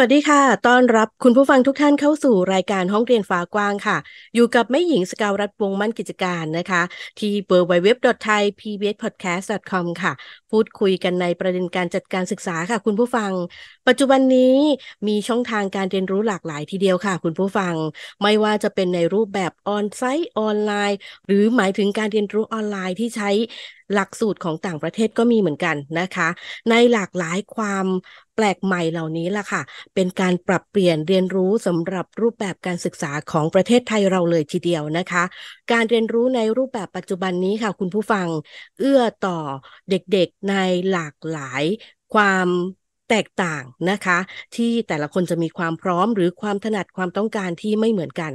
วัสดีค่ะต้อนรับคุณผู้ฟังทุกท่านเข้าสู่รายการห้องเรียนฟ้ากว้างค่ะ อยู่กับแม่หญิงสกาวรัฐวงมั่นกิจการนะคะ ที่ www.thaipbspodcast.com ค่ะ พูดคุยกันในประเด็นการจัดการศึกษาค่ะคุณผู้ฟังปัจจุบันนี้มีช่องทางการเรียนรู้หลากหลายทีเดียวค่ะคุณผู้ฟังไม่ว่าจะเป็นในรูปแบบออนไซต์ออนไลน์ หรือหมายถึงการเรียนรู้ออนไลน์ที่ใช้หลักสูตรของต่างประเทศก็มีเหมือนกันนะคะ ในหลากหลายความแปลกใหม่เหล่านี้ล่ะค่ะ เป็นการปรับเปลี่ยนเรียนรู้สำหรับรูปแบบการศึกษาของประเทศไทยเราเลยทีเดียวนะคะ การเรียนรู้ในรูปแบบปัจจุบันนี้ค่ะ คุณผู้ฟัง เอื้อต่อเด็กๆในหลากหลายความแตกต่างนะคะ ที่แต่ละคนจะมีความพร้อมหรือความถนัดความต้องการที่ไม่เหมือนกัน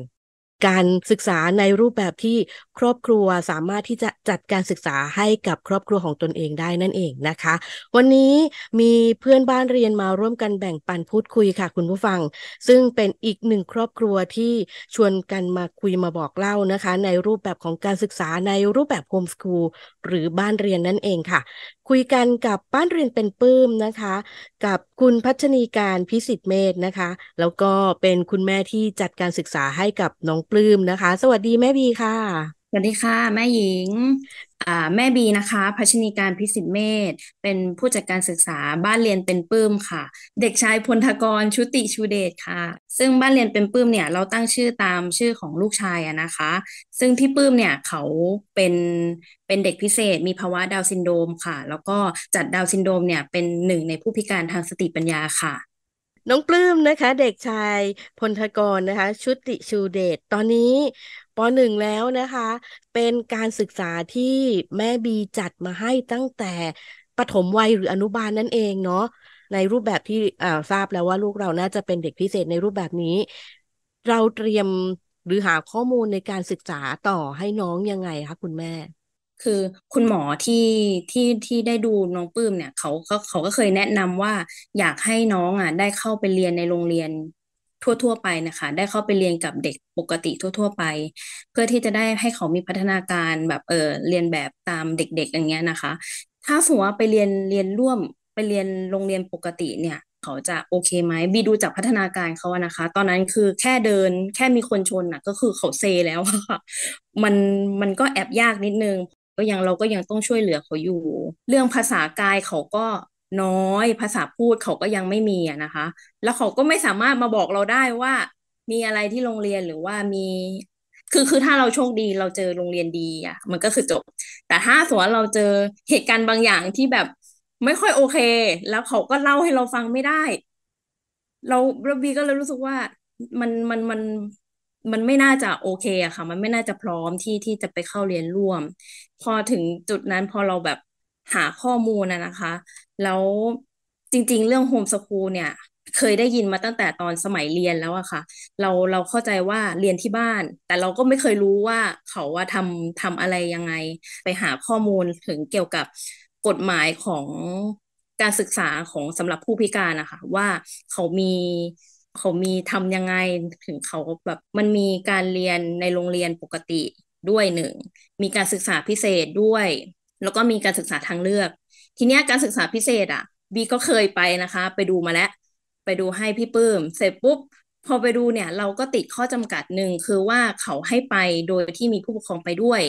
การศึกษาในรูปแบบที่ครอบครัวสามารถที่จะจัดการศึกษาให้กับครอบครัวของตนเองได้นั่นเองนะคะ วันนี้มีเพื่อนบ้านเรียนมาร่วมกันแบ่งปันพูดคุยค่ะ คุณผู้ฟัง ซึ่งเป็นอีกหนึ่งครอบครัวที่ชวนกันมาคุยมาบอกเล่านะคะ ในรูปแบบของการศึกษาในรูปแบบโฮมสคูลหรือบ้านเรียนนั่นเองค่ะ คุยกันกับบ้านเรียนเป็นปื้มนะคะ กับคุณพัชนีการพิสิทธิเมธนะคะ แล้วก็เป็นคุณแม่ที่จัดการศึกษาให้กับน้องลื้มนะคะสวัสดีแม่บีค่ะสวัสดีค่ะแม่หญิงอ่าแม่บีนะคะพัชนีการพิสิทธิเมธเป็นผู้จัดการศึกษาบ้านเรียนเป็นปื้มค่ะ เด็กชายพลทกรชุติชูเดชค่ะ ซึ่งบ้านเรียนเป็นปื้มเนี่ยเราตั้งชื่อตามชื่อของลูกชายอะนะคะ ซึ่งพี่ปื้มเนี่ยเขาเป็นเป็นเด็กพิเศษ มีภาวะดาวซินโดรมค่ะ แล้วก็จัดดาวซินโดรมเนี่ยเป็นหนึ่งในผู้พิการทางสติปัญญาค่ะน้องปลื้มนะคะเด็กชายพลทกรนะคะ ชุติชูเดชตอนนี้ปหนึ่งแล้วนะคะ เป็นการศึกษาที่แม่บีจัดมาให้ตั้งแต่ปฐมวัยหรืออนุบาลนนั่นเองเนาะในรูปแบบที่ทราบแล้วว่าลูกเราน่าจะเป็นเด็กพิเศษในรูปแบบนี้ เราเตรียมหรือหาข้อมูลในการศึกษาต่อให้น้องยังไงคะคุณแม่คือคุณหมอที่ที่ที่ได้ดูน้องปื้มเนี่ยเขาเขาเขาก็เคยแนะนำว่าอยากให้น้องอ่ะได้เข้าไปเรียนในโรงเรียนทั่วๆ ไปนะคะ ได้เข้าไปเรียนกับเด็กปกติทั่ว ๆไป เพื่อที่จะได้ให้เขามีพัฒนาการแบบเออเรียนแบบตามเด็กๆอย่างเงี้ยนะคะ ถ้าสมมติว่าไปเรียนเรียนร่วมไปเรียนโรงเรียนปกติเนี่ย เขาจะโอเคไหมบีดูจากพัฒนาการเขานะคะ ตอนนั้นคือแค่เดินแค่มีคนชนน่ะก็คือเขาเซแล้วค่ะมันมันก็แอบยากนิดนึงก็ยังเราก็ยังต้องช่วยเหลือเขาอยู่ เรื่องภาษากายเขาก็น้อยภาษาพูดเขาก็ยังไม่มีนะคะ แล้วเขาก็ไม่สามารถมาบอกเราได้ว่า มีอะไรที่โรงเรียนหรือว่ามี คือคือถ้าเราโชคดีเราเจอโรงเรียนดีอะมันก็คือจบ แต่ถ้าสมมติเราเจอเหตุการณ์บางอย่างที่แบบไม่ค่อยโอเค แล้วเขาก็เล่าให้เราฟังไม่ได้ เรารบีก็เลยรู้สึกว่ามันมันมันมันไม่น่าจะโอเคอะค่ะ มันไม่น่าจะพร้อมที่ที่จะไปเข้าเรียนร่วม พอถึงจุดนั้นพอเราแบบหาข้อมูลนะนะคะแล้ว จริงๆ เรื่องโฮมสคูลเนี่ย เคยได้ยินมาตั้งแต่ตอนสมัยเรียนแล้วอะค่ะ เราเราเข้าใจว่าเรียนที่บ้าน แต่เราก็ไม่เคยรู้ว่าเขาว่าทำทำอะไรยังไงไปหาข้อมูลถึงเกี่ยวกับกฎหมายของการศึกษาของสำหรับผู้พิการนะคะว่าเขามีเขามีทำยังไงถึงเขาแบบมันมีการเรียนในโรงเรียนปกติด้วยหนึ่งมีการศึกษาพิเศษด้วยแล้วก็มีการศึกษาทางเลือก ทีเนี้ยการศึกษาพิเศษอ่ะ บีก็เคยไปนะคะ ไปดูมาแล้ว ไปดูให้พี่ปื้มเสร็จปุ๊บพอไปดูเนี่ยเราก็ติดข้อจำกัดหนึ่งคือว่าเขาให้ไปโดยที่มีผู้ปกครองไปด้วย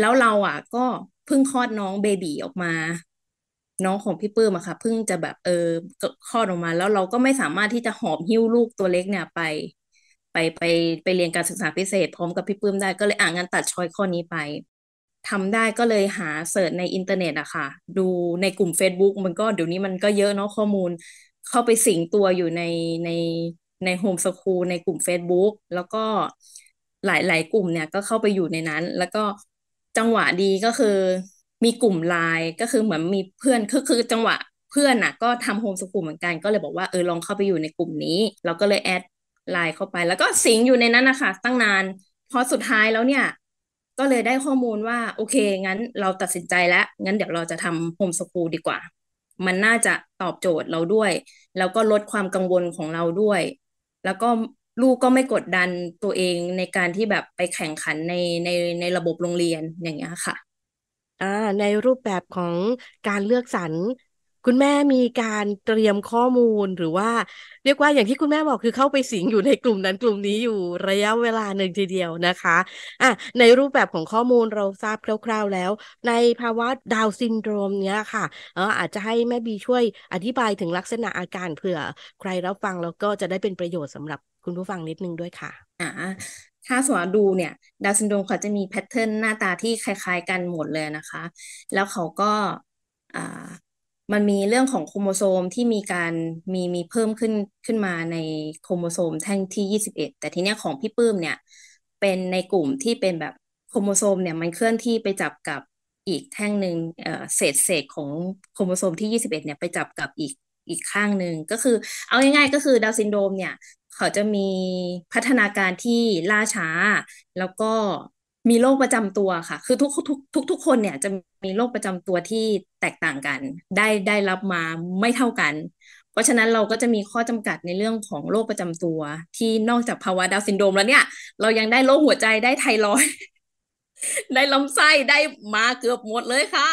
แล้วเราอ่ะก็เพิ่งคลอดน้องเบบีออกมาน้องของพี่ปื้มอะค่ะเพิ่งจะแบบ เออคลอดออกมาแล้วเราก็ไม่สามารถที่จะหอบหิ้วลูกตัวเล็กเนี่ยไปไป ไปไปเรียนการศึกษาพิเศษ พร้อมกับพี่ปื้มได้ก็เลยอ่างานตัดชอยข้อนี้ไป ทำได้ก็เลยหาเสิร์ชในอินเทอร์เน็ตอะค่ะ ดูในกลุ่ม Facebook มันก็เดี๋ยวนี้มันก็เยอะเนาะข้อมูลเข้าไปสิงตัวอยู่ในในในโฮมสคูลในกลุ่ม Facebook แล้วก็หลายๆ กลุ่มเนี่ยก็เข้าไปอยู่ในนั้น แล้วก็จังหวะดีก็คือมีกลุ่มไลน์ก็คือเหมือนมีเพื่อนคือคือจังหวะเพื่อนอ่ะ ก็ทำโฮมสกูลเหมือนกันก็เลยบอกว่าเออลองเข้าไปอยู่ในกลุ่มนี้เราก็เลยแอดไลน์เข้าไปแล้วก็สิงอยู่ในนั้นนะคะตั้งนานพอสุดท้ายแล้วเนี่ย ก็เลยได้ข้อมูลว่าโอเคงั้นเราตัดสินใจแล้วงั้นเดี๋ยวเราจะทำโฮมสกูลดีกว่า มันน่าจะตอบโจทย์เราด้วย แล้วก็ลดความกังวลของเราด้วย แล้วก็ลูกก็ไม่กดดันตัวเองในการที่แบบไปแข่งขันในในในระบบโรงเรียนอย่างเงี้ยค่ะอ่าในรูปแบบของการเลือกสรรคุณแม่มีการเตรียมข้อมูลหรือว่าเรียกว่าอย่างที่คุณแม่บอกคือเข้าไปสิงอยู่ในกลุ่มนั้นกลุ่มนี้อยู่ระยะเวลาหนึ่งทีเดียวนะคะอ่ะในรูปแบบของข้อมูลเราทราบคร่าวๆแล้ว ในภาวะดาวซินโดรมเนี้ยค่ะ เอออาจจะให้แม่บีช่วยอธิบายถึงลักษณะอาการเผื่อใครรับฟัง แล้วก็จะได้เป็นประโยชน์สำหรับคุณผู้ฟังนิดนึงด้วยค่ะ อ่าถ้าสมมติดูเนี่ย ดาวซินโดรมเขาจะมีแพทเทิร์นหน้าตาที่คล้าย ๆ กันหมดเลยนะคะ แล้วเขาก็มันมีเรื่องของโครโมโซมที่มีการมีมีเพิ่มขึ้นขึ้นมาในโครโมโซมแท่งที่ 21 แต่ทีเนี้ยของพี่ปื้มเนี่ยเป็นในกลุ่มที่เป็นแบบโครโมโซมเนี่ยมันเคลื่อนที่ไปจับกับอีกแท่งหนึ่งเเศษเศษของโครโมโซมที่ 21เนี่ยไปจับกับอีกอีกข้างหนึ่งก็คือ เอาง่ายๆ ก็คือดาวซินโดมเนี่ยเขาจะมีพัฒนาการที่ล่าช้า แล้วก็มีโรคประจำตัวค่ะคือทุกทุกทุกทุกคนเนี่ย จะมีโรคประจำตัวที่แตกต่างกัน ได้ได้รับมาไม่เท่ากัน เพราะฉะนั้นเราก็จะมีข้อจำกัดในเรื่องของโรคประจำตัว ที่นอกจากภาวะดาวซินโดมแล้วเนี่ย เรายังได้โรคหัวใจได้ไทรอยได้ลำไส้ได้มาเกือบหมดเลยค่ะ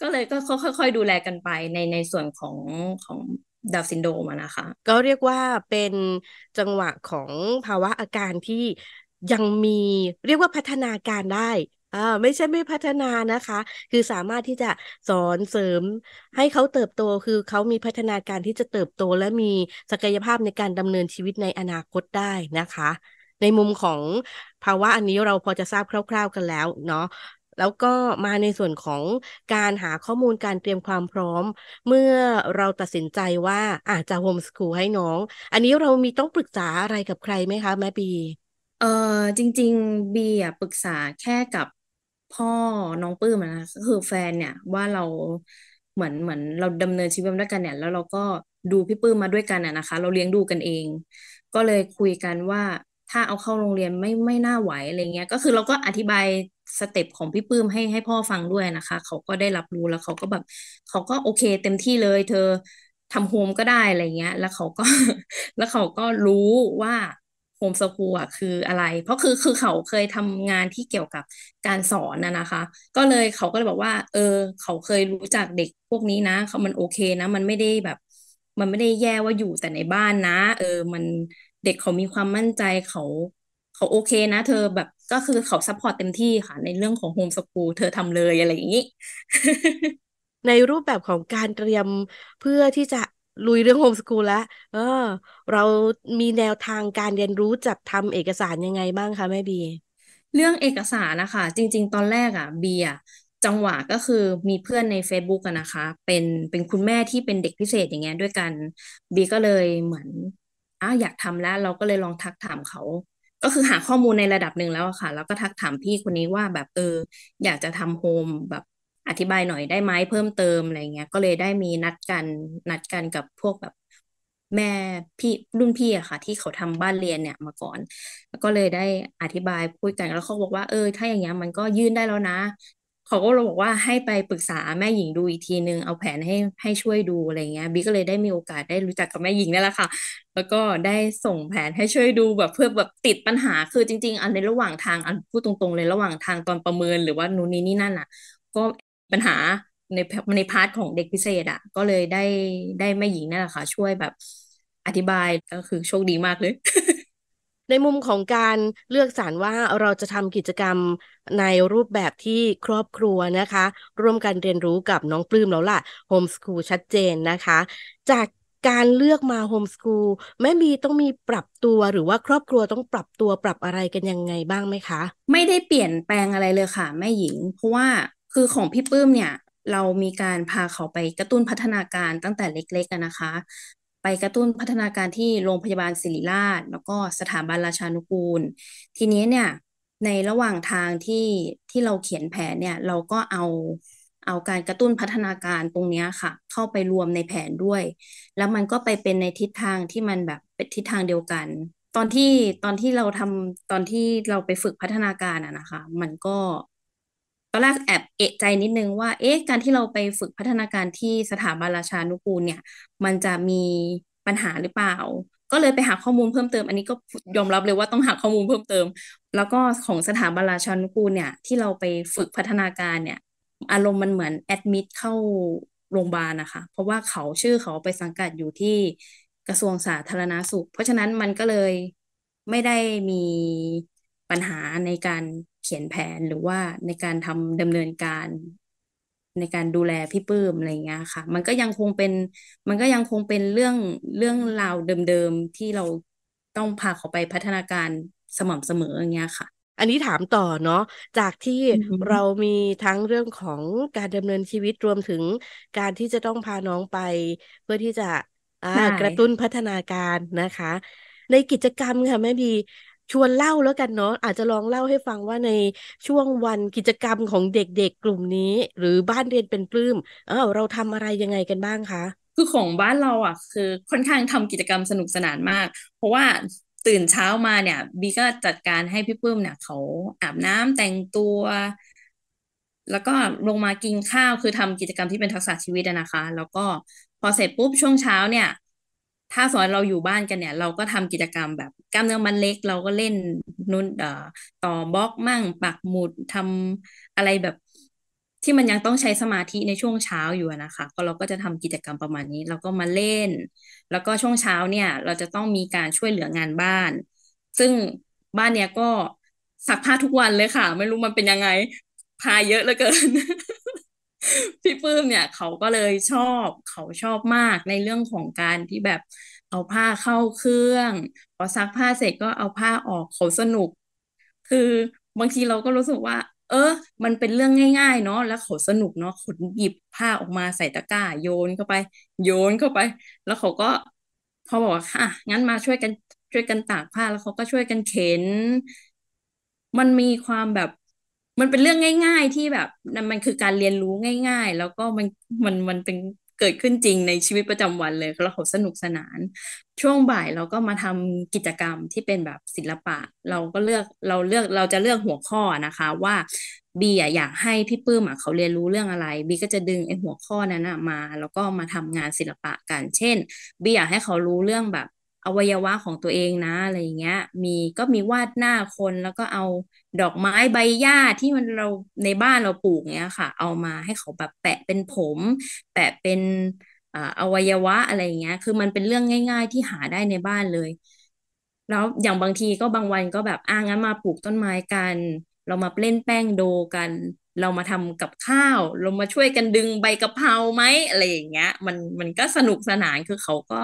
ก็เลยก็ค่อยๆดูแลกันไปในในส่วนของของดาวซินโดมนะคะ ก็เรียกว่าเป็นจังหวะของภาวะอาการที่ยังมีเรียกว่าพัฒนาการได้อ่าไม่ใช่ไม่พัฒนานะคะ คือสามารถที่จะสอนเสริมให้เขาเติบโต คือเขามีพัฒนาการที่จะเติบโต และมีศักยภาพในการดำเนินชีวิตในอนาคตได้นะคะ ในมุมของภาวะอันนี้เราพอจะทราบคร่าว ๆกันแล้วเนาะแล้วก็มาในส่วนของการหาข้อมูลการเตรียมความพร้อม เมื่อเราตัดสินใจว่าอาจจะโฮมสกูลให้น้อง อันนี้เรามีต้องปรึกษาอะไรกับใครไหมคะแม่บีเออจริงๆบีอ่ะปรึกษาแค่กับพ่อน้องปื้มนะก็คือแฟนเนี่ย ว่าเราเหมือนเหมือนเราดำเนินชีวิตด้วยกันเนี่ย แล้วเราก็ดูพี่ปื้มมาด้วยกันอะนะคะ เราเลี้ยงดูกันเอง ก็เลยคุยกันว่าถ้าเอาเข้าโรงเรียนไม่ไม่น่าไหวอะไรเงี้ยก็คือเราก็อธิบายสเต็ปของพี่ปื้มให้ให้พ่อฟังด้วยนะคะ เขาก็ได้รับรู้แล้วเขาก็แบบ เขาก็โอเคเต็มที่เลยเธอทำโฮมก็ได้อะไรเงี้ยแล้วเขาก็แล้วเขาก็รู้ว่าโฮมสกูลอ่ะคืออะไร เพราะคือคือเขาเคยทำงานที่เกี่ยวกับการสอนนะนะคะ ก็เลยเขาก็เลยบอกว่า เออ เขาเคยรู้จักเด็กพวกนี้นะเขามันโอเคนะ มันไม่ได้แบบ มันไม่ได้แย่ว่าอยู่แต่ในบ้านนะ เออมันเด็กเขามีความมั่นใจเขา เขาโอเคนะเธอแบบก็คือเขาซัพพอร์ตเต็มที่ค่ะ ในเรื่องของโฮมสกูลเธอทำเลยอะไรอย่างนี้ ในรูปแบบของการเตรียมเพื่อที่จะลุยเรื่องโฮมสกูลแล้วเออ เรามีแนวทางการเรียนรู้จัดทำเอกสารยังไงบ้างคะแม่บีเรื่องเอกสารนะคะ จริงๆ ตอนแรกอ่ะบีอ่ะ จังหวะก็คือมีเพื่อนใน Facebook กนนะคะ เป็นเป็นคุณแม่ที่เป็นเด็กพิเศษอย่างเงี้ยด้วยกัน บีก็เลยเหมือนอ่ะอยากทำแล้ว เราก็เลยลองทักถามเขาก็คือหาข้อมูลในระดับหนึ่งแล้วค่ะ แล้วก็ทักถามพี่คนนี้ว่าแบบเอออยากจะทำโฮมแบบอธิบายหน่อยได้ไหมเพิ่มเติมอะไรเงี้ยก็เลยได้มีนัดกัน นัดกันกับพวกแบบแม่พี่รุ่นพี่อะค่ะที่เขาทำบ้านเรียนเนี่ย มาก่อน แล้วก็เลยได้อธิบายพูดกันแล้วเขาบอกว่าเออ ถ้าอย่างเงี้ยมันก็ยื่นได้แล้วนะเขาก็เลยบอกว่าให้ไปปรึกษาแม่หญิงดูอีกทีนึงเอาแผนให้ให้ช่วยดูอะไรเงี้ยบีก็เลยได้มีโอกาสได้รู้จักกับแม่หญิงนั่นแหละค่ะแล้วก็ได้ส่งแผนให้ช่วยดูแบบเพื่อแบบติดปัญหาคือจริง ๆ อันในระหว่างทางอันพูดตรงๆเลยระหว่างทางตอนประเมินหรือว่านู่นนี่นี่นั่นอ่ะ ก็ปัญหาในในพาร์ทของเด็กพิเศษอ่ะ ก็เลยได้ได้แม่หญิงนั่นแหละค่ะช่วยแบบอธิบายก็คือโชคดีมากเลยในมุมของการเลือกสรรว่าเราจะทำกิจกรรมในรูปแบบที่ครอบครัวนะคะ ร่วมกันเรียนรู้กับน้องปลื้มแล้วล่ะโฮมสคูลชัดเจนนะคะ จากการเลือกมาโฮมสคูลแม่มีต้องมีปรับตัวหรือว่าครอบครัวต้องปรับตัวปรับอะไรกันยังไงบ้างไหมคะ ไม่ได้เปลี่ยนแปลงอะไรเลยค่ะแม่หญิงเพราะว่าคือของพี่ปื้มเนี่ยเรามีการพาเขาไปกระตุ้นพัฒนาการตั้งแต่เล็กๆนะคะไปกระตุ้นพัฒนาการที่โรงพยาบาลศิริราช แล้วก็สถาบันราชานุกูล ทีนี้เนี่ยในระหว่างทางที่ที่เราเขียนแผนเนี่ยเราก็เอาเอาการกระตุ้นพัฒนาการตรงนี้ค่ะ เข้าไปรวมในแผนด้วย แล้วมันก็ไปเป็นในทิศทางที่มันแบบเป็นทิศทางเดียวกัน ตอนที่ตอนที่เราทำตอนที่เราไปฝึกพัฒนาการอะนะคะ มันก็ตอนแรกแอบเอะใจนิดนึงว่า เอ๊ะ การที่เราไปฝึกพัฒนาการที่สถาบันราชานุกูลเนี่ย มันจะมีปัญหาหรือเปล่า ก็เลยไปหาข้อมูลเพิ่มเติม อันนี้ก็ยอมรับเลยว่าต้องหาข้อมูลเพิ่มเติม แล้วก็ของสถาบันราชานุกูลเนี่ย ที่เราไปฝึกพัฒนาการเนี่ย อารมณ์มันเหมือนแอดมิดเข้าโรงพยาบาลนะคะ เพราะว่าเขาชื่อเขาไปสังกัดอยู่ที่กระทรวงสาธารณาสุข เพราะฉะนั้นมันก็เลยไม่ได้มีปัญหาในการเขียนแผนหรือว่าในการทำดำเนินการในการดูแลพี่ปื้มอะไรเงี้ยค่ะ มันก็ยังคงเป็นมันก็ยังคงเป็นเรื่องเรื่องราวเดิมๆที่เราต้องพาเขาไปพัฒนาการสม่ำเสมออย่างเงี้ยค่ะ อันนี้ถามต่อเนาะจากที่เรามีทั้งเรื่องของการดำเนินชีวิตรวมถึงการที่จะต้องพาน้องไปเพื่อที่จะกระตุ้นพัฒนาการนะคะ ในกิจกรรมค่ะแม่บีชวนเล่าแล้วกันเนาะอาจจะลองเล่าให้ฟังว่าในช่วงวันกิจกรรมของเด็กๆกลุ่มนี้หรือบ้านเรียนเป็นปลื้มเออเราทำอะไรยังไงกันบ้างคะ คือของบ้านเราอ่ะ คือค่อนข้างทำกิจกรรมสนุกสนานมาก เพราะว่าตื่นเช้ามาเนี่ยบีก็จัดการให้พี่ปื้มเนี่ยเขาอาบน้ำแต่งตัว แล้วก็ลงมากินข้าว คือทำกิจกรรมที่เป็นทักษะชีวิตนะคะ แล้วก็พอเสร็จปุ๊บช่วงเช้าเนี่ยถ้าสอนเราอยู่บ้านกันเนี่ยเราก็ทำกิจกรรมแบบ กล้ามเนื้อมันเล็ก เราก็เล่นนุ่นต่อบล็อกมั่ง ปักหมุด ทำอะไรแบบที่มันยังต้องใช้สมาธิในช่วงเช้าอยู่นะคะ ก็เราก็จะทำกิจกรรมประมาณนี้เราก็มาเล่น แล้วก็ช่วงเช้าเนี่ย เราจะต้องมีการช่วยเหลืองานบ้าน ซึ่งบ้านเนี่ยก็ซักผ้าทุกวันเลยค่ะไม่รู้มันเป็นยังไง พาเยอะเหลือเกินพี่ปื้มเนี่ย เขาก็เลยชอบเขาชอบมากในเรื่องของการที่แบบเอาผ้าเข้าเครื่องพอซักผ้าเสร็จก็เอาผ้าออกเขาสนุกคือบางทีเราก็รู้สึกว่า เออมันเป็นเรื่องง่าย ๆ เนาะแล้วเขาสนุกเนาะขนหยิบผ้าออกมาใส่ตะกร้าโยนเข้าไป โยนเข้าไปแล้วเขาก็พอบอกว่าอ่ะ งั้นมาช่วยกันช่วยกันตากผ้าแล้วเขาก็ช่วยกันเข็น มันมีความแบบมันเป็นเรื่องง่าย ๆที่แบบมันคือการเรียนรู้ง่ายๆ แล้วก็มันมันมันเป็นเกิดขึ้นจริงในชีวิตประจำวันเลยเราเขาสนุกสนาน ช่วงบ่ายเราก็มาทำกิจกรรมที่เป็นแบบศิลปะเราก็เลือกเราเลือกเราจะเลือกหัวข้อนะคะว่าบีอยากให้พี่ปื้มเขาเรียนรู้เรื่องอะไรบีก็จะดึงไอ้หัวข้อนั้นมา แล้วก็มาทำงานศิลปะกันเช่นบีอยากให้เขารู้เรื่องแบบอวัยวะของตัวเองนะ อะไรอย่างเงี้ย มีก็มีวาดหน้าคนแล้วก็เอาดอกไม้ใบหญ้าที่มันเราในบ้านเราปลูกเงี้ยค่ะ เอามาให้เขาแบบแปะเป็นผม แปะเป็นอวัยวะอะไรอย่างเงี้ยคือมันเป็นเรื่องง่ายๆที่หาได้ในบ้านเลย แล้วอย่างบางทีก็บางวันก็แบบอ้างั้นมาปลูกต้นไม้กันเรามาเล่นแป้งโดกัน เรามาทำกับข้าว เรามาช่วยกันดึงใบกะเพราไหมอะไรอย่างเงี้ย มัน มันก็สนุกสนาน คือเขาก็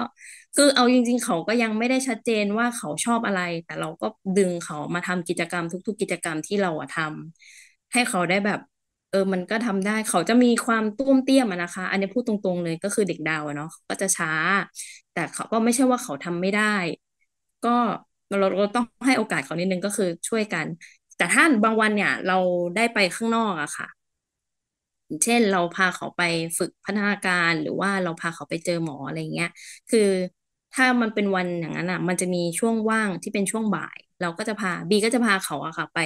คือเอาจริงๆเขาก็ยังไม่ได้ชัดเจนว่าเขาชอบอะไร แต่เราก็ดึงเขามาทำกิจกรรมทุกๆกิจกรรมที่เราอะทำ ให้เขาได้แบบ เออ มันก็ทำได้ เขาจะมีความตุ้มเตี้ยมอะนะคะ อันนี้พูดตรง ๆเลยก็คือเด็กดาวเนาะ ก็จะช้า แต่เขาก็ไม่ใช่ว่าเขาทำไม่ได้ ก็เราเราต้องให้โอกาสเขานิดนึงก็คือช่วยกันแต่ถ้าบางวันเนี่ยเราได้ไปข้างนอกอะค่ะ เช่นเราพาเขาไปฝึกพัฒนาการ หรือว่าเราพาเขาไปเจอหมออะไรเงี้ยคือถ้ามันเป็นวันอย่างนั้นอะมันจะมีช่วงว่างที่เป็นช่วงบ่าย เราก็จะพาบีก็จะพาเขาอะค่ะ ไป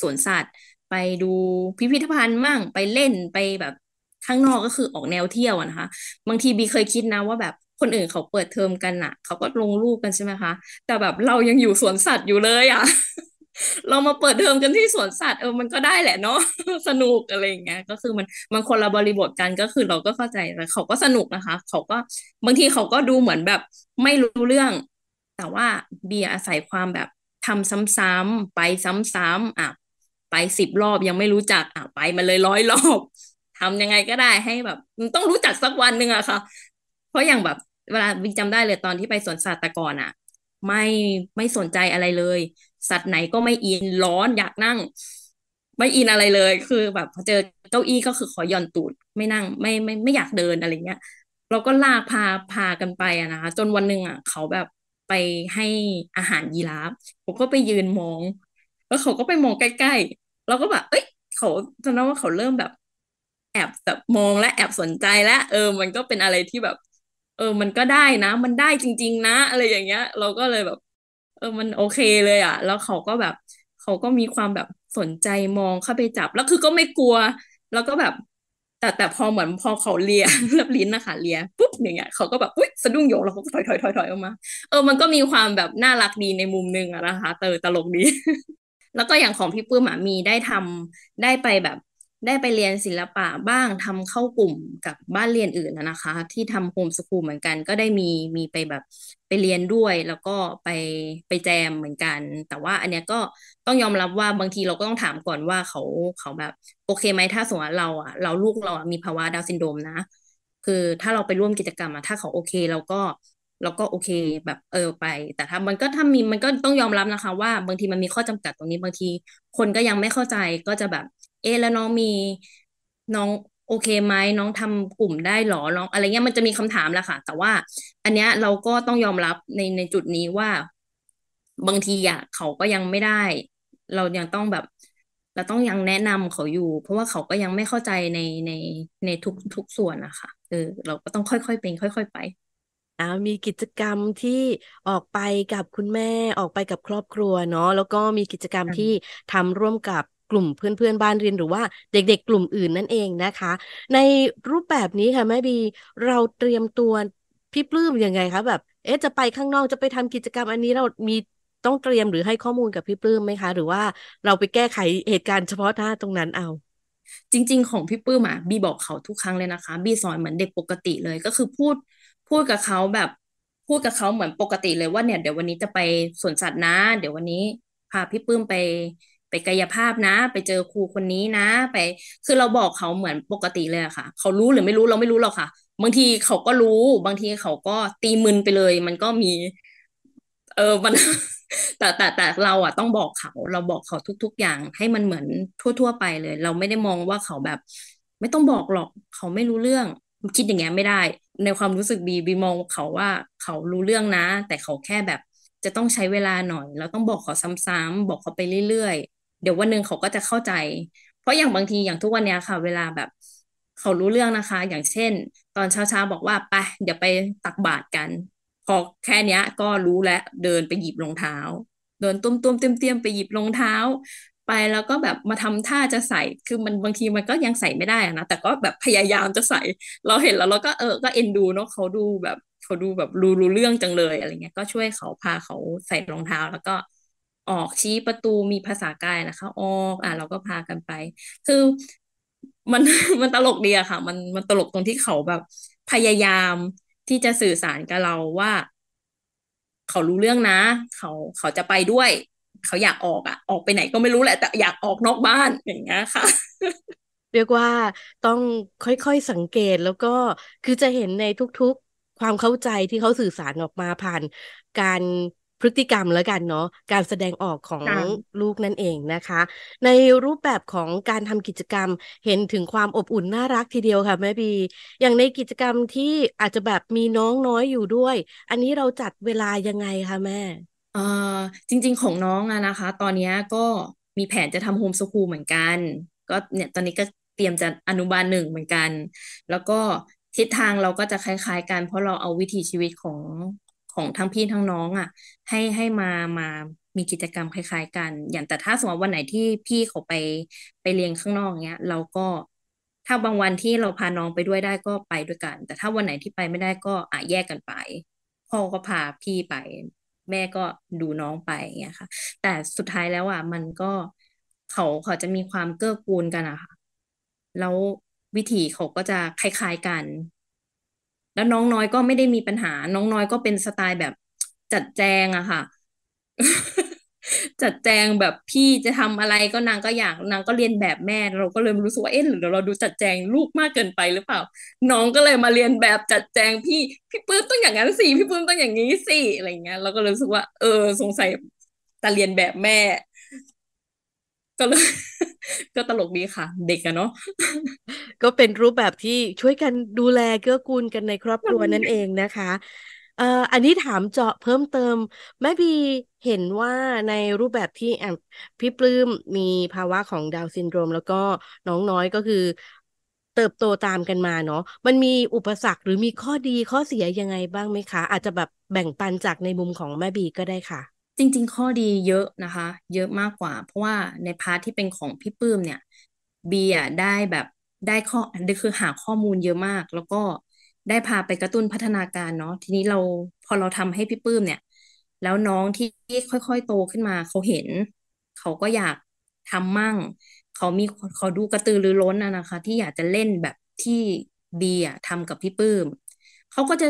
สวนสัตว์ ไปดูพิพิธภัณฑ์มั่งไปเล่นไปแบบข้างนอกก็คือออกแนวเที่ยวนะคะ บางทีบีเคยคิดนะ ว่าแบบคนอื่นเขาเปิดเทอมกันอะเขาก็ลงรูปกันใช่ไหมคะแต่แบบเรายังอยู่สวนสัตว์อยู่เลยอะเรามาเปิดเทอมกันที่สวนสัตว์เออมันก็ได้แหละเนาะสนุกอะไรอย่างเงี้ยก็คือมันมันคนละบริบทกันก็คือเราก็เข้าใจแต่เขาก็สนุกนะคะ เขาก็บางทีเขาก็ดูเหมือนแบบ ไม่รู้เรื่อง แต่ว่าเบียร์อาศัยความแบบ ทำซ้ำ ๆไปซ้ำ ๆอ่ะไปสิบรอบยังไม่รู้จักอ่ะไปมาเลยร้อยรอบทำยังไงก็ได้ให้แบบ มันต้องรู้จักสักวันหนึ่งอะค่ะ เพราะอย่างแบบเวลาวิจำได้เลยตอนที่ไปสวนสัตว์แต่ก่อนอะไม่ไม่สนใจอะไรเลยสัตว์ไหนก็ไม่อินร้อนอยากนั่ง ไม่อินอะไรเลยคือแบบพอเจอเก้าอี้ก็คือขอย่อนตูดไม่นั่ง ไม่ไม่ไม่อยากเดินอะไรเงี้ย เราก็ลากพาพากันไปอะนะคะจนวันหนึ่งอ่ะ เขาแบบไปให้อาหารยีราฟผมก็ไปยืนมอง แล้วเขาก็ไปมองใกล้ๆเราก็แบบเอ้ยเขาจนได้ว่าเขาเริ่มแบบ แอบแบบมองและแอบสนใจและเออมันก็เป็นอะไรที่แบบ เออ มันก็ได้นะ มันได้จริงๆ นะ อะไรอย่างเงี้ย เราก็เลยแบบเออมันโอเคเลยอ่ะ แล้วเขาก็แบบเขาก็มีความแบบสนใจมองเข้าไปจับแล้วคือก็ไม่กลัว แล้วก็แบบแต่แต่พอเหมือนพอเขาเลียรับลิ้นนะคะเลียปุ๊บอย่างเงี้ยเขาก็แบบอุ้ยสะดุ้งโยงแล้วเขาก็ถอยถอยถอยถอยออกมาเออมันก็มีความแบบน่ารักดีในมุมนึงอะนะคะเตอตลกดีแล้วก็อย่างของพี่ปื้มมีได้ทำได้ไปแบบได้ไปเรียนศิลปะบ้างทำเข้ากลุ่มกับบ้านเรียนอื่นนะคะ ที่ทำโฮมสกูลเหมือนกัน ก็ได้มีมีไปแบบไปเรียนด้วยแล้วก็ไปไปแจมเหมือนกัน แต่ว่าอันเนี้ยก็ต้องยอมรับว่าบางทีเราก็ต้องถามก่อนว่าเขาเขาแบบโอเคไหมถ้าสมมติเราอ่ะเราลูกเราอะมีภาวะดาวซินโดรมนะ คือถ้าเราไปร่วมกิจกรรมอะถ้าเขาโอเค เราก็เราก็โอเคแบบเออไป แต่ถ้ามันก็ถ้ามีมันก็ต้องยอมรับนะคะว่า บางทีมันมีข้อจำกัดตรงนี้บางทีคนก็ยังไม่เข้าใจก็จะแบบเอแล้วน้องมีน้อง โอเคไหมน้องทำกลุ่มได้หรอน้องอะไรเงี้ยมันจะมีคำถามแหละค่ะ แต่ว่าอันเนี้ยเราก็ต้องยอมรับในในจุดนี้ว่า บางทีอะเขาก็ยังไม่ได้ เรายังต้องแบบ เราต้องยังแนะนำเขาอยู่ เพราะว่าเขาก็ยังไม่เข้าใจในในในทุกทุกส่วนนะคะเออเราก็ต้องค่อยๆเป็น ค่อย ๆไปอ่ามีกิจกรรมที่ออกไปกับคุณแม่ออกไปกับครอบครัวเนาะแล้วก็มีกิจกรรมที่ทำร่วมกับลุ่มเพื่อนๆบ้านเรียนหรือว่าเด็ก ๆกลุ่มอื่นนั่นเองนะคะ ในรูปแบบนี้ค่ะแม่บีเราเตรียมตัวพี่ปลื้มยังไงคะแบบเอ๊ะจะไปข้างนอกจะไปทำกิจกรรมอันนี้เรามีต้องเตรียมหรือให้ข้อมูลกับพี่ปลื้มไหมคะหรือว่าเราไปแก้ไขเหตุการณ์เฉพาะหน้าตรงนั้นเอา จริง ๆของพี่ปื้มอ่ะบีบอกเขาทุกครั้งเลยนะคะบีสอนเหมือนเด็กปกติเลยก็คือพูดพูดกับเขาแบบพูดกับเขาเหมือนปกติเลยว่าเนี่ยเดี๋ยววันนี้จะไปสวนสัตว์นะ เดี๋ยววันนี้พาพี่ปื้มไปไปกายภาพนะไปเจอครูคนนี้นะ ไป คือเราบอกเขาเหมือนปกติเลยค่ะ เขารู้หรือไม่รู้เราไม่รู้หรอกค่ะบางทีเขาก็รู้บางทีเขาก็ตีมึนไปเลย มันก็มี เออมัน แต่แต่แต่เราอ่ะ ต้องบอกเขา เราบอกเขาทุก ๆ อย่างให้มันเหมือนทั่ว ๆ ไปเลย เราไม่ได้มองว่าเขาแบบ ไม่ต้องบอกหรอก เขาไม่รู้เรื่อง คิดอย่างเงี้ยไม่ได้ ในความรู้สึกบีบีมองเขาว่าเขารู้เรื่องนะ แต่เขาแค่แบบจะต้องใช้เวลาหน่อยเราต้องบอกเขาซ้ำๆบอกเขาไปเรื่อยเดี๋ยววันหนึ่งเขาก็จะเข้าใจ เพราะอย่างบางทีอย่างทุกวันนี้ค่ะ เวลาแบบเขารู้เรื่องนะคะ อย่างเช่น ตอนเช้าๆบอกว่าไปเดี๋ยวไปตักบาตรกัน พอแค่นี้ก็รู้แล้วเดินไปหยิบรองเท้า เดินตุ้มตุ้มเตี้ยมเตี้ยมไปหยิบรองเท้า ไปแล้วก็แบบมาทำท่าจะใส่ คือมันบางทีมันก็ยังใส่ไม่ได้นะ แต่ก็แบบพยายามจะใส่ เราเห็นแล้วเราก็เออก็เอ็นดูเนาะเขาดูแบบเขาดูแบบรู้รู้เรื่องจังเลยอะไรเงี้ย ก็ช่วยเขาพาเขาใส่รองเท้าแล้วก็ออกชี้ประตูมีภาษากายนะคะออกอ่ะเราก็พากันไปคือมันมันตลกดีอะค่ะ มันมันตลกตรงที่เขาแบบ พยายามที่จะสื่อสารกับเราว่า เขารู้เรื่องนะ เขาเขาจะไปด้วย เขาอยากออกอะออกไปไหนก็ไม่รู้แหละ แต่อยากออกนอกบ้านอย่างเงี้ยค่ะ เรียกว่าต้องค่อยๆสังเกตแล้วก็คือจะเห็นในทุกๆความเข้าใจที่เขาสื่อสารออกมาผ่านการพฤติกรรมแล้วกันเนาะการแสดงออกของลูกนั่นเองนะคะ ในรูปแบบของการทำกิจกรรมเห็นถึงความอบอุ่นน่ารักทีเดียวค่ะแม่บีอย่างในกิจกรรมที่อาจจะแบบมีน้องน้อยอยู่ด้วย อันนี้เราจัดเวลายังไงคะแม่เออจริง ๆของน้องอะนะคะ ตอนนี้ก็มีแผนจะทำโฮมสกูลเหมือนกัน ก็เนี่ยตอนนี้ก็เตรียมจะอนุบาลหนึ่งเหมือนกัน แล้วก็ทิศทางเราก็จะคล้าย ๆ กัน เพราะเราเอาวิถีชีวิตของของทั้งพี่ทั้งน้องอ่ะให้ให้มามามีกิจกรรมคล้าย ๆกัน อย่างแต่ถ้าสมมติวันไหนที่พี่เขาไปไปเรียนข้างนอกเนี้ยเราก็ถ้าบางวันที่เราพาน้องไปด้วยได้ก็ไปด้วยกัน แต่ถ้าวันไหนที่ไปไม่ได้ก็อ่ะแยกกันไป พ่อก็พาพี่ไป แม่ก็ดูน้องไปเงี้ยค่ะ แต่สุดท้ายแล้วอ่ะมันก็เขาเขาจะมีความเกื้อกูลกันอะค่ะ แล้ววิถีเขาก็จะคล้าย ๆกันแล้วน้องน้อยก็ไม่ได้มีปัญหา น้องน้อยก็เป็นสไตล์แบบ จัดแจงอะค่ะ จัดแจงแบบพี่จะทำอะไรก็นางก็อยากนางก็เรียนแบบแม่เราก็เลยรู้สึกว่าเอ๊ะหรือเราดูจัดแจงลูกมากเกินไปหรือเปล่า น้องก็เลยมาเรียนแบบจัดแจงพี่ พี่ปื้มต้องอย่างนั้นสิพี่ปื้มต้องอย่างนี้สิอะไรเงี้ยเราก็เลยรู้สึกว่า เออ สงสัยแต่เรียนแบบแม่ก็เลยก็ตลกดีค่ะ เด็กอะเนาะก็เป็นรูปแบบที่ช่วยกันดูแลเกื้อกูลกันในครอบครัวนั่นเองนะคะเอ่ออันนี้ถามเจาะเพิ่มเติมแม่บีเห็นว่าในรูปแบบที่แอมพี่ปลื้มมีภาวะของดาวซินโดรม แล้วก็น้องน้อยก็คือ เติบโตตามกันมาเนาะมันมีอุปสรรคหรือมีข้อดีข้อเสียยังไงบ้างไหมคะ อาจจะแบบแบ่งปันจากในมุมของแม่บีก็ได้ค่ะจริงๆ ข้อดีเยอะนะคะ เยอะมากกว่า เพราะว่าในพาร์ทที่เป็นของพี่ปื้มเนี่ยบีอ่ะได้แบบได้ข้อคือหาข้อมูลเยอะมาก แล้วก็ได้พาไปกระตุ้นพัฒนาการเนาะ ทีนี้เราพอเราทำให้พี่ปื้มเนี่ย แล้วน้องที่ค่อย ๆ โตขึ้นมาเขาเห็นเขาก็อยากทำมั่ง เขามีเขาดูกระตือรือร้นนะนะคะ ที่อยากจะเล่นแบบที่บีอ่ะทำกับพี่ปื้มเขาก็จะ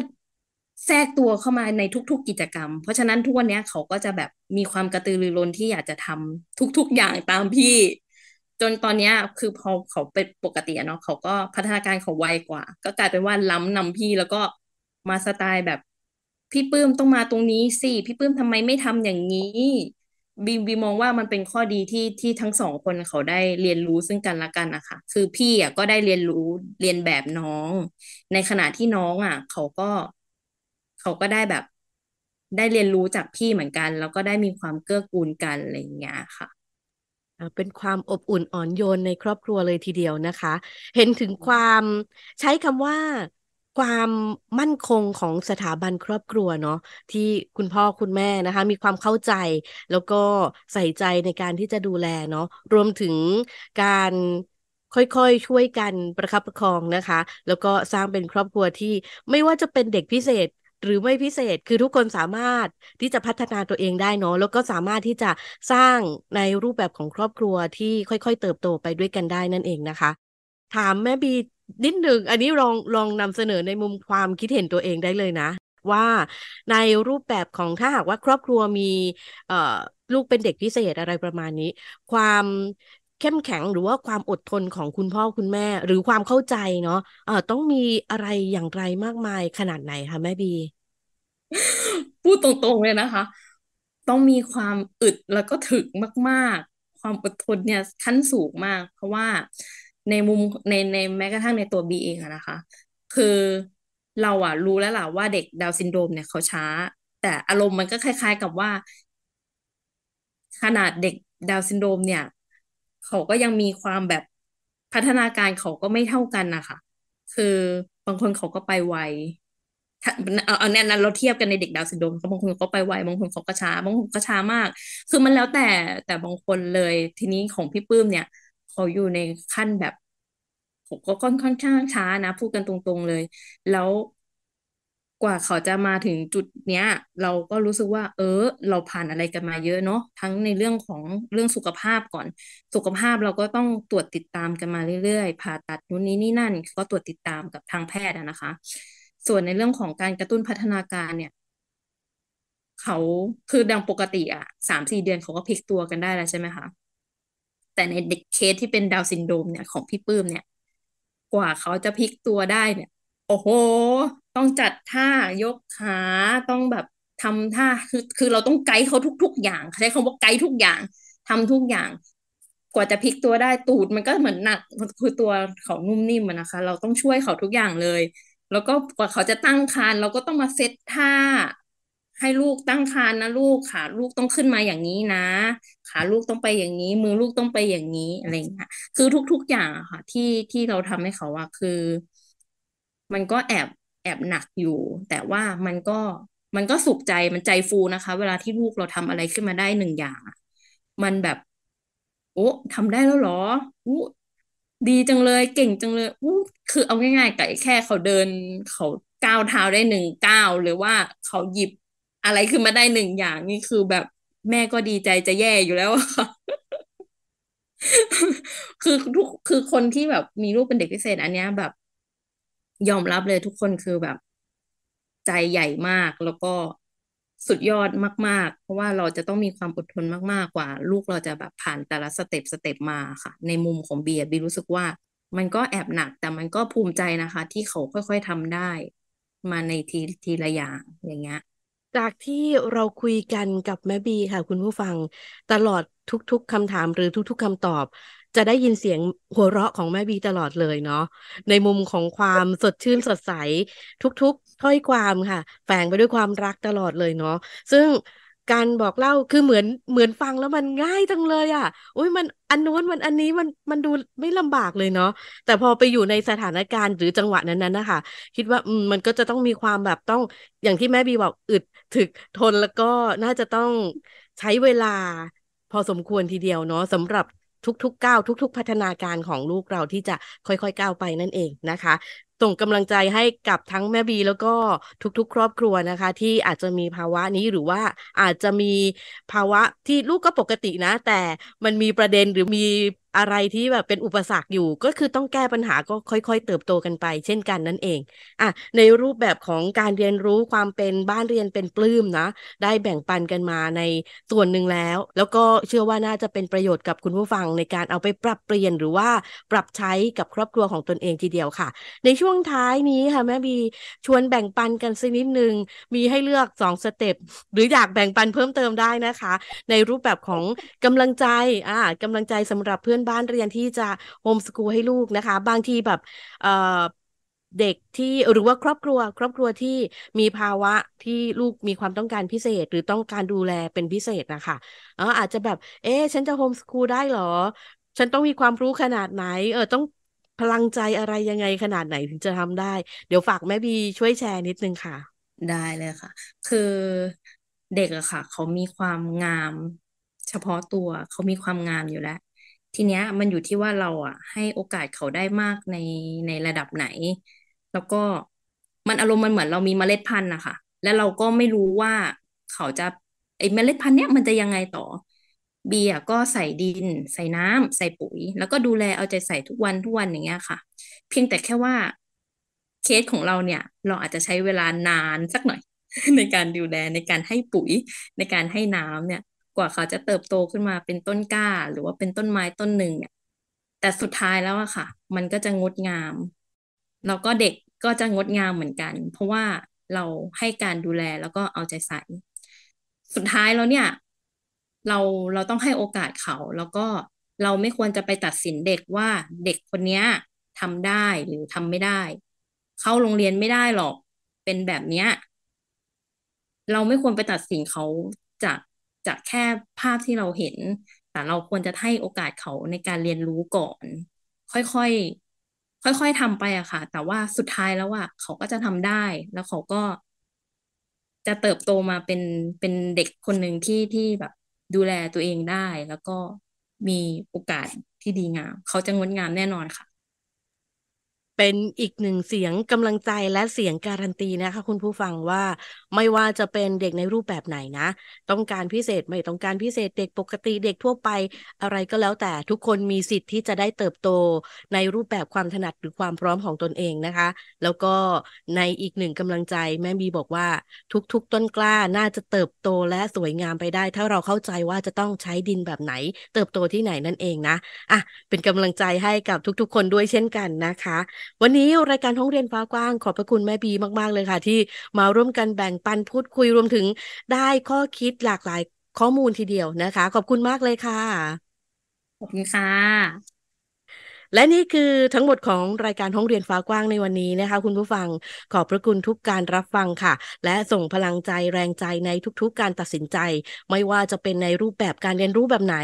แทรกตัวเข้ามาในทุกๆกิจกรรม เพราะฉะนั้นทุกวันนี้เขาก็จะแบบมีความกระตือรือร้นที่อยากจะทำ ทุกๆอย่างตามพี่ จนตอนนี้คือพอเขาเป็นปกติเนาะเขาก็พัฒนาการเขาไวกว่า ก็กลายเป็นว่าล้ำนำพี่แล้วก็มาสไตล์แบบพี่ปื้มต้องมาตรงนี้สิ พี่ปื้มทำไมไม่ทำอย่างนี้บีบีมองว่ามันเป็นข้อดีที่ที่ทั้งสองคนเขาได้เรียนรู้ซึ่งกันและกันนะคะคือพี่อ่ะก็ได้เรียนรู้เรียนแบบน้อง ในขณะที่น้องอ่ะ เขาก็เขาก็ได้แบบได้เรียนรู้จากพี่เหมือนกัน แล้วก็ได้มีความเกื้อกูลกันอะไรอย่างเงี้ยค่ะเป็นความอบอุ่นอ่อนโยนในครอบครัวเลยทีเดียวนะคะ เห็นถึงความใช้คำว่า ความมั่นคงของสถาบันครอบครัวเนาะที่คุณพ่อคุณแม่นะคะ มีความเข้าใจ แล้วก็ใส่ใจในการที่จะดูแลเนาะรวมถึงการค่อยๆ ช่วยกันประคับประคองนะคะ แล้วก็สร้างเป็นครอบครัวที่ไม่ว่าจะเป็นเด็กพิเศษหรือไม่พิเศษคือทุกคนสามารถที่จะพัฒนาตัวเองได้เนาะแล้วก็สามารถที่จะสร้างในรูปแบบของครอบครัวที่ค่อยๆเติบโตไปด้วยกันได้นั่นเองนะคะ ถามแม่บีนิดหนึ่งอันนี้ลองลองนำเสนอในมุมความคิดเห็นตัวเองได้เลยนะ ว่าในรูปแบบของถ้าหากว่าครอบครัวมีลูกเป็นเด็กพิเศษอะไรประมาณนี้ ความเข้มแข็งหรือว่าความอดทนของคุณพ่อคุณแม่ หรือความเข้าใจเนาะเออต้องมีอะไรอย่างไรมากมายขนาดไหนคะแม่บี พูดตรงๆเลยนะคะ ต้องมีความอึดแล้วก็ถึกมากๆ ความอดทนเนี่ยขั้นสูงมาก เพราะว่า ในมุมในในแม้กระทั่งในตัวบีเองอะนะคะ คือเราอะรู้แล้วล่ะว่าเด็กดาวซินโดรมเนี่ย เขาช้า แต่อารมณ์มันก็คล้ายๆ กับว่า ขนาดเด็กดาวซินโดรมเนี่ยเขาก็ยังมีความแบบพัฒนาการเขาก็ไม่เท่ากันนะคะคือบางคนเขาก็ไปไวเอาเอาแนี่ยนั้นเราเทียบกันในเด็กดาวสซินโดมเขาบางคนก็ไปไวบางคนเขาก็ช้าบางคนก็ช้ามาก คือมันแล้วแต่แต่บางคนเลยทีนี้ของพี่ปื้มเนี่ย เขาอยู่ในขั้นแบบผมก็ค่อนข้างช้านะ พูดกันตรงๆเลย แล้วกว่าเขาจะมาถึงจุดเนี้ยเราก็รู้สึกว่าเออเราผ่านอะไรกันมาเยอะเนาะทั้งในเรื่องของเรื่องสุขภาพก่อน สุขภาพเราก็ต้องตรวจติดตามกันมาเรื่อยๆผ่าตัดนู่นนี่นี่นั่นก็ตรวจติดตามกับทางแพทย์นะคะ ส่วนในเรื่องของการกระตุ้นพัฒนาการเนี่ย เขาคือดังปกติอ่ะสามสี่เดือนเขาก็พลิกตัวกันได้แล้วใช่ไหมคะ แต่ในเด็กเคสที่เป็นดาวซินโดมเนี่ยของพี่ปื้มเนี่ย กว่าเขาจะพลิกตัวได้เนี่ย โอ้โหต้องจัดท่ายกขาต้องแบบทำท่าคือคือเราต้องไกด์เขาทุกๆอย่างใช้คำว่าไกด์ทุกอย่าง ทำทุกอย่าง กว่าจะพลิกตัวได้ตูด มันก็เหมือนหนักคือตัวเขานุ่มนิ่มนะคะ เราต้องช่วยเขาทุกอย่างเลย แล้วก็กว่าเขาจะตั้งคานเราก็ต้องมาเซตท่าให้ลูกตั้งคานนะลูกขาลูกต้องขึ้นมาอย่างนี้นะขาลูกต้องไปอย่างนี้ มือลูกต้องไปอย่างนี้อะไรอย่างเงี้ยคือทุกๆอย่างค่ะที่ที่เราทำให้เขาอะคือ มันก็แอบแอบหนักอยู่ แต่ว่ามันก็มันก็สุขใจมันใจฟูนะคะ เวลาที่ลูกเราทำอะไรขึ้นมาได้หนึ่งอย่าง มันแบบโอ้ทำได้แล้วหรออู้ดีจังเลย เก่งจังเลยอู้คือเอาง่ายๆกับแค่เขาเดิน เขาก้าวเท้าได้หนึ่งก้าวหรือว่าเขาหยิบอะไรขึ้นมาได้หนึ่งอย่างนี่คือแบบแม่ก็ดีใจจะแย่อยู่แล้วค่ะคือทุกคือคนที่แบบมีลูกเป็นเด็กพิเศษอันเนี้ยแบบยอมรับเลยทุกคนคือแบบใจใหญ่มาก แล้วก็สุดยอดมาก ๆ เพราะว่าเราจะต้องมีความอดทนมากๆกว่า ลูกเราจะแบบผ่านแต่ละสเต็ปสเต็ปมาค่ะ ในมุมของเบียร์บีรู้สึกว่า มันก็แอบหนัก แต่มันก็ภูมิใจนะคะ ที่เขาค่อยๆทำได้มาในทีทีละอย่างอย่างเงี้ยจากที่เราคุยกันกับแม่บีค่ะ คุณผู้ฟังตลอดทุกๆคำถามหรือทุก ๆคำตอบจะได้ยินเสียงหัวเราะของแม่บีตลอดเลยเนาะในมุมของความสดชื่นสดใสทุก ๆ ถ้อยความค่ะแฝงไปด้วยความรักตลอดเลยเนาะซึ่งการบอกเล่าคือเหมือนเหมือนฟังแล้วมันง่ายจังเลยอะ่ะอุ้ยมันอันนู้นมันอันนี้มันมันดูไม่ลำบากเลยเนาะแต่พอไปอยู่ในสถานการณ์หรือจังหวะนั้นๆนะคะคิดว่าอืมมันก็จะต้องมีความแบบต้องอย่างที่แม่บีบอกอึดถึกทนแล้วก็น่าจะต้องใช้เวลา พอสมควรทีเดียวเนาะสำหรับทุกๆก้าวทุกๆ พัฒนาการของลูกเราที่จะค่อยๆก้าวไปนั่นเองนะคะส่งกำลังใจให้กับทั้งแม่บีแล้วก็ทุกๆ ครอบครัวนะคะ ที่อาจจะมีภาวะนี้หรือว่าอาจจะมีภาวะที่ลูกก็ปกตินะแต่มันมีประเด็นหรือมีอะไรที่แบบเป็นอุปสรรคอยู่ก็คือต้องแก้ปัญหาก็ค่อยๆเติบโตกันไป เช่นกันนั่นเองอ่ะในรูปแบบของการเรียนรู้ความเป็นบ้านเรียนเป็นปลื้มนะ ได้แบ่งปันกันมาในส่วนหนึ่งแล้ว แล้วก็เชื่อว่าน่าจะเป็นประโยชน์กับคุณผู้ฟังในการเอาไปปรับเปลี่ยนหรือว่าปรับใช้กับครอบครัวของตนเองทีเดียวค่ะ ในช่วงท้ายนี้ค่ะแม่บีชวนแบ่งปันกันสักนิดนึงมีให้เลือก 2 สเต็ปหรืออยากแบ่งปันเพิ่มเติมได้นะคะ ในรูปแบบของกำลังใจอ่ากำลังใจสำหรับเพื่อนบ้านเรียนที่จะโฮมสกูลให้ลูกนะคะบางทีแบบเเด็กที่หรือว่าครอบครัว ครอบครัวที่มีภาวะที่ลูกมีความต้องการพิเศษหรือต้องการดูแลเป็นพิเศษนะคะอออาจจะแบบ เอ๊ฉันจะโฮมสกูลได้หรอ ฉันต้องมีความรู้ขนาดไหนเออต้องพลังใจอะไรยังไงขนาดไหนถึงจะทำได้ เดี๋ยวฝากแม่บีช่วยแชร์นิดนึงค่ะ ได้เลยค่ะ คือเด็กอะค่ะ เขามีความงาม เฉพาะตัวเขามีความงามอยู่แล้วทีเนี้ยมันอยู่ที่ว่าเราอ่ะให้โอกาสเขาได้มากในในระดับไหน แล้วก็มันอารมณ์มันเหมือนเรามีเมล็ดพันธุ์นะคะแล้วเราก็ไม่รู้ว่าเขาจะไอ้เมล็ดพันธุ์เนี้ยมันจะยังไงต่อเบียก็ใส่ดินใส่น้ำใส่ปุ๋ย แล้วก็ดูแลเอาใจใส่ทุกวันทุกวันอย่างเงี้ยค่ะ เพียงแต่แค่ว่าเคสของเราเนี่ยเราอาจจะใช้เวลานานสักหน่อย ในการดูแลในการให้ปุ๋ยในการให้น้ำเนี่ยกว่าเขาจะเติบโตขึ้นมาเป็นต้นกล้าหรือว่าเป็นต้นไม้ต้นหนึ่งเนี่ยแต่สุดท้ายแล้วอะค่ะ มันก็จะงดงามแล้วก็เด็กก็จะงดงามเหมือนกัน เพราะว่าเราให้การดูแลแล้วก็เอาใจใส่สุดท้ายแล้วเนี่ยเราเราต้องให้โอกาสเขาแล้วก็เราไม่ควรจะไปตัดสินเด็กว่า เด็กคนนี้ทำได้หรือทำไม่ได้ เข้าโรงเรียนไม่ได้หรอกเป็นแบบเนี้ยเราไม่ควรไปตัดสินเขาจากจากแค่ภาพที่เราเห็น แต่เราควรจะให้โอกาสเขาในการเรียนรู้ก่อน ค่อยๆค่อยๆทำไปอะค่ะแต่ว่าสุดท้ายแล้วอะเขาก็จะทำได้ แล้วเขาก็จะเติบโตมาเป็นเป็นเด็กคนหนึ่งที่ที่แบบดูแลตัวเองได้แล้วก็มีโอกาสที่ดีงามเขาจะงดงามแน่นอนค่ะเป็นอีกหนึ่งเสียงกำลังใจและเสียงการันตีนะคะ คุณผู้ฟังว่าไม่ว่าจะเป็นเด็กในรูปแบบไหนนะ ต้องการพิเศษไม่ต้องการพิเศษเด็กปกติเด็กทั่วไปอะไรก็แล้วแต่ทุกคนมีสิทธิ์ที่จะได้เติบโตในรูปแบบความถนัดหรือความพร้อมของตนเองนะคะ แล้วก็ในอีกหนึ่งกำลังใจแม่บีบอกว่า ทุกๆต้นกล้า น่าจะเติบโตและสวยงามไปได้ ถ้าเราเข้าใจว่าจะต้องใช้ดินแบบไหน เติบโตที่ไหนนั่นเองนะอ่ะเป็นกำลังใจให้กับทุกๆคนด้วยเช่นกันนะคะวันนี้รายการท้องเรียนฟ้ากว้าง ขอบพระคุณแม่บีมากๆ เลยค่ะ ที่มาร่วมกันแบ่งปันพูดคุยรวมถึงได้ข้อคิดหลากหลายข้อมูลทีเดียวนะคะ ขอบคุณมากเลยค่ะ ขอบคุณค่ะและนี่คือทั้งหมดของรายการห้องเรียนฟ้ากว้างในวันนี้นะคะคุณผู้ฟังขอบพระคุณทุกการรับฟังค่ะ และส่งพลังใจแรงใจในทุกๆการตัดสินใจ ไม่ว่าจะเป็นในรูปแบบการเรียนรู้แบบไหน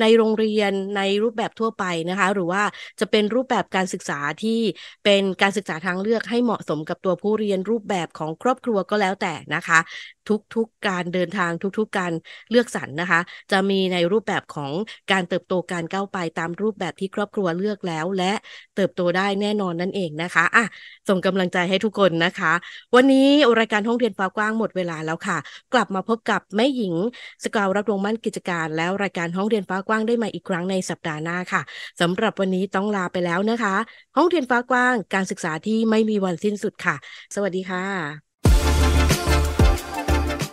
ในโรงเรียนในรูปแบบทั่วไปนะคะ หรือว่าจะเป็นรูปแบบการศึกษาที่เป็นการศึกษาทางเลือกให้เหมาะสมกับตัวผู้เรียนรูปแบบของครอบครัวก็แล้วแต่นะคะ ทุกๆกการเดินทางทุกๆการเลือกสรรนนะคะจะมีในรูปแบบของการเติบโตการก้าวไปตามรูปแบบที่ครอบครัวเลือกแล้วแล้วและเติบโตได้แน่นอนนั่นเองนะคะอ่ะส่งกำลังใจให้ทุกคนนะคะ วันนี้รายการห้องเรียนฟ้ากว้างหมดเวลาแล้วค่ะ กลับมาพบกับแม่หญิง สกาวรับรองมั่นกิจการ แล้วรายการห้องเรียนฟ้ากว้างได้มาอีกครั้งในสัปดาห์หน้าค่ะ สำหรับวันนี้ต้องลาไปแล้วนะคะ ห้องเรียนฟ้ากว้างการศึกษาที่ไม่มีวันสิ้นสุดค่ะ สวัสดีค่ะ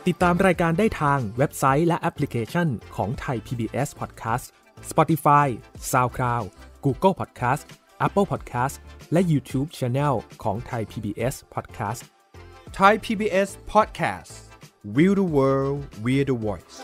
ติดตามรายการได้ทางเว็บไซต์และแอปพลิเคชัน ของไทย PBS Podcast Spotify SoundCloud Google Podcast Apple Podcast และ YouTube Channel ของ Thai PBS Podcast Thai PBS Podcast We the World We the Voice